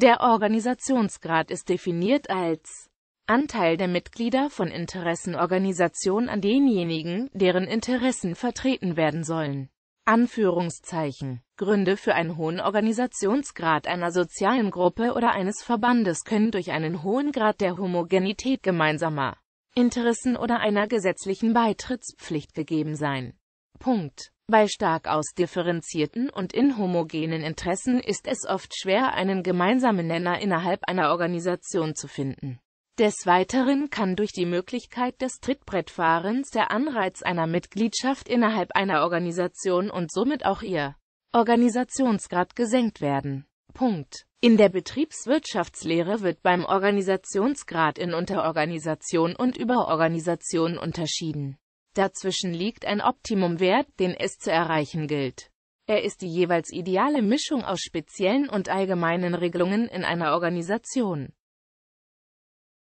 Der Organisationsgrad ist definiert als Anteil der Mitglieder von Interessenorganisation an denjenigen, deren Interessen vertreten werden sollen. Anführungszeichen. Gründe für einen hohen Organisationsgrad einer sozialen Gruppe oder eines Verbandes können durch einen hohen Grad der Homogenität gemeinsamer Interessen oder einer gesetzlichen Beitrittspflicht gegeben sein Punkt. Bei stark ausdifferenzierten und inhomogenen Interessen ist es oft schwer, einen gemeinsamen Nenner innerhalb einer Organisation zu finden. Des Weiteren kann durch die Möglichkeit des Trittbrettfahrens der Anreiz einer Mitgliedschaft innerhalb einer Organisation und somit auch ihr Organisationsgrad gesenkt werden. Punkt. In der Betriebswirtschaftslehre wird beim Organisationsgrad in Unterorganisation und Überorganisation unterschieden. Dazwischen liegt ein Optimumwert, den es zu erreichen gilt. Er ist die jeweils ideale Mischung aus speziellen und allgemeinen Regelungen in einer Organisation.